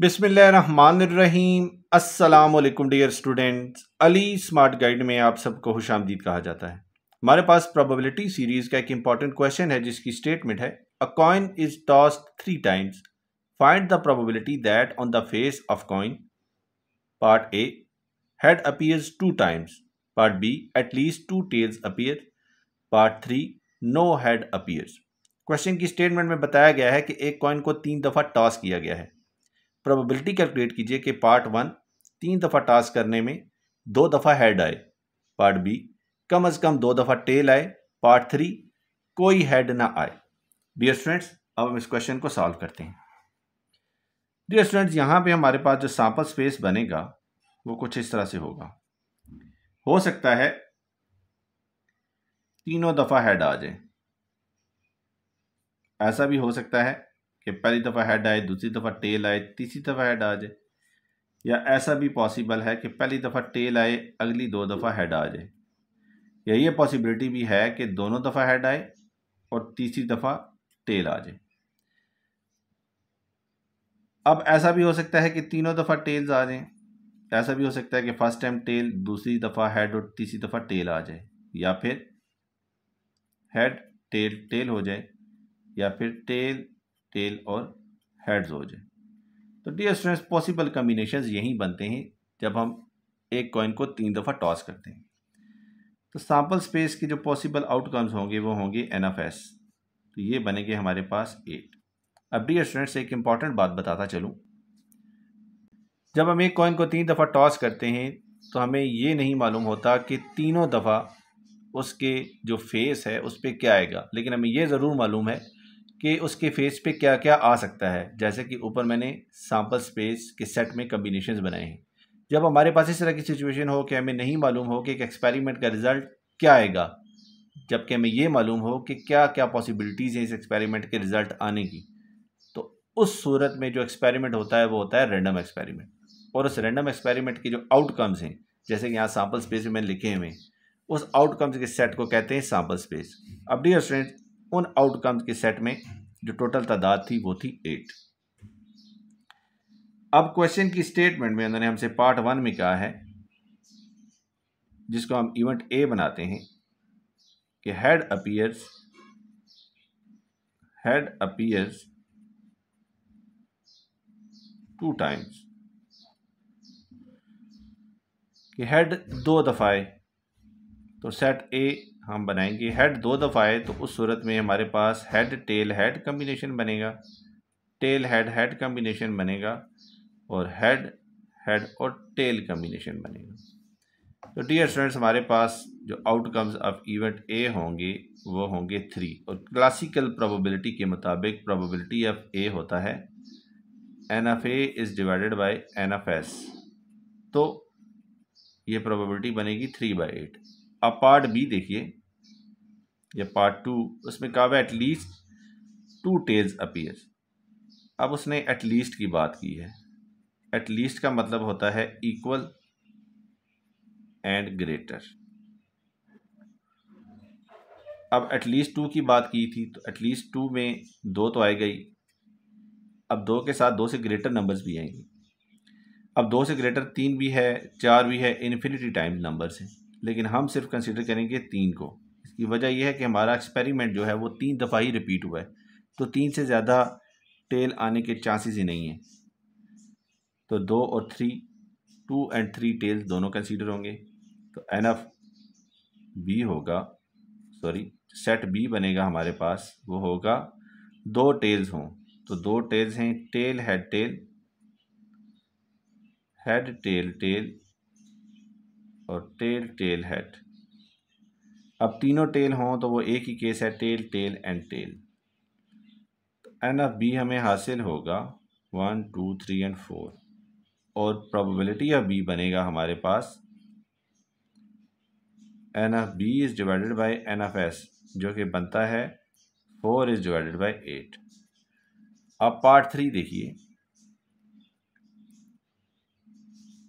बिसमीम असलकुम dear students Ali smart guide में आप सबको खुश आमदीद कहा जाता है हमारे पास प्रोबेबिलिटी सीरीज़ का एक इंपॉर्टेंट क्वेश्चन है जिसकी स्टेटमेंट है a coin is tossed three times find the probability that on the face of coin part a head appears two times part b at least two tails appear part three no head appears question की statement में बताया गया है कि एक coin को तीन दफ़ा टॉस किया गया है प्रोबेबिलिटी कैलकुलेट कीजिए कि पार्ट वन तीन दफ़ा टास्क करने में दो दफ़ा हेड आए पार्ट बी कम अज़ कम दो दफ़ा टेल आए पार्ट थ्री कोई हेड ना आए डियर स्टूडेंट्स अब हम इस क्वेश्चन को सॉल्व करते हैं डियर स्टूडेंट्स यहाँ पे हमारे पास जो सैम्पल स्पेस बनेगा वो कुछ इस तरह से होगा हो सकता है तीनों दफ़ा हेड आ जाए ऐसा भी हो सकता है कि पहली दफ़ा हेड आए दूसरी दफ़ा टेल आए तीसरी दफ़ा हेड आ जाए या ऐसा भी पॉसिबल है कि पहली दफ़ा टेल आए अगली दो दफ़ा हेड आ जाए या ये पॉसिबिलिटी भी है कि दोनों दफ़ा हेड आए और तीसरी दफ़ा टेल आ जाए अब ऐसा भी हो सकता है कि तीनों दफ़ा टेल्स आ जाएँ ऐसा भी हो सकता है कि फ़र्स्ट टाइम टेल दूसरी दफ़ा हेड और तीसरी दफ़ा टेल आ जाए या फिर हेड टेल टेल हो जाए या फिर टेल टेल और हेड्स हो जाए तो डियर स्टूडेंट्स पॉसिबल कम्बिनेशन यहीं बनते हैं जब हम एक कॉइन को तीन दफ़ा टॉस करते हैं तो सैम्पल स्पेस के जो पॉसिबल आउटकम्स होंगे वो होंगे एन एफ एस तो ये बनेंगे हमारे पास एट अब डियर स्टूडेंट्स एक इम्पॉर्टेंट बात बताता चलूँ जब हम एक कॉइन को तीन दफ़ा टॉस करते हैं तो हमें ये नहीं मालूम होता कि तीनों दफ़ा उसके जो फेस है उस पर क्या आएगा लेकिन हमें यह ज़रूर मालूम है कि उसके फेस पे क्या क्या आ सकता है जैसे कि ऊपर मैंने सैम्पल स्पेस के सेट में कम्बिनेशन बनाए हैं जब हमारे पास इस तरह की सिचुएशन हो कि हमें नहीं मालूम हो कि एक एक्सपेरिमेंट का रिज़ल्ट क्या आएगा जबकि हमें यह मालूम हो कि क्या क्या पॉसिबिलिटीज़ हैं इस एक्सपेरिमेंट के रिज़ल्ट आने की तो उस सूरत में जो एक्सपेरिमेंट होता है वो होता है रैंडम एक्सपेरिमेंट और उस रैंडम एक्सपेरिमेंट के जो आउटकम्स हैं जैसे कि यहाँ सैम्पल स्पेस में मैंने लिखे हुए हैं उस आउटकम्स के सेट को कहते हैं सैम्पल स्पेस अब डियर स्टूडेंट उन आउटकम्स के सेट में जो टोटल तादाद थी वो थी एट अब क्वेश्चन की स्टेटमेंट में उन्होंने हमसे पार्ट वन में कहा है जिसको हम इवेंट ए बनाते हैं कि head appears head appears two times कि हेड दो दफ़ाए तो सेट ए हम बनाएंगे हेड दो दफ़ा आए तो उस सूरत में हमारे पास हेड टेल हेड कम्बिनेशन बनेगा टेल हेड हेड कम्बिनेशन बनेगा और हेड हेड और टेल कम्बिनेशन बनेगा तो डियर स्टूडेंट्स हमारे पास जो आउटकम्स ऑफ इवेंट ए होंगे वो होंगे थ्री और क्लासिकल प्रोबेबिलिटी के मुताबिक प्रोबेबिलिटी ऑफ ए होता है n of a is divided by n of s तो ये प्रोबेबिलिटी बनेगी थ्री बाई एट अब पार्ट बी देखिए या पार्ट टू उसमें कहा हुआ एटलीस्ट टू टेज अपीयर अब उसने एटलीस्ट की बात की है एटलीस्ट का मतलब होता है इक्वल एंड ग्रेटर अब एटलीस्ट टू की बात की थी तो एटलीस्ट टू में दो तो आई गई अब दो के साथ दो से ग्रेटर नंबर्स भी आएंगे अब दो से ग्रेटर तीन भी है चार भी है इन्फिनिटी टाइम्स नंबर्स हैं लेकिन हम सिर्फ कंसिडर करेंगे तीन को इसकी वजह यह है कि हमारा एक्सपेरिमेंट जो है वो तीन दफ़ा ही रिपीट हुआ है तो तीन से ज़्यादा टेल आने के चांसेस ही नहीं हैं तो दो और three two and three tails दोनों कंसीडर होंगे तो एन एफ बी होगा सॉरी सेट बी बनेगा हमारे पास वो होगा दो टेल्स हों तो दो टेल्स हैं tail head tail head tail tail और टेल टेल हेड अब तीनों टेल हों तो वो एक ही केस है tail tail and tail n of B हमें हासिल होगा one two three and four और प्रोबेबिलिटी ऑफ बी बनेगा हमारे पास n of B is divided by n of S जो कि बनता है four is divided by eight अब पार्ट थ्री देखिए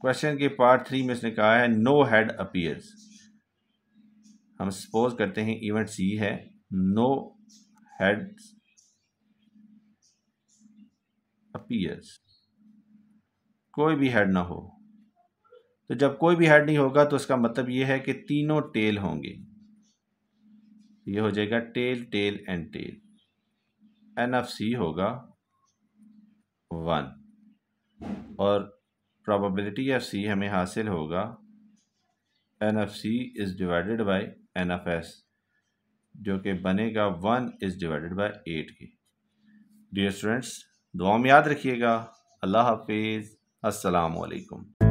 क्वेश्चन के पार्ट थ्री में इसने कहा है नो हेड अपीयर्स हम सपोज करते हैं इवेंट सी है नो हेड अपीयर्स कोई भी हेड ना हो तो जब कोई भी हेड नहीं होगा तो इसका मतलब ये है कि तीनों टेल होंगे ये हो जाएगा tail tail and tail n of C होगा वन और प्रोबेबिलिटी ऑफ सी हमें हासिल होगा n of C is divided by n of S जो कि बनेगा one is divided by eight के डियर स्टूडेंट्स दुआ में याद रखिएगा अल्लाह हाफिज़ असलकम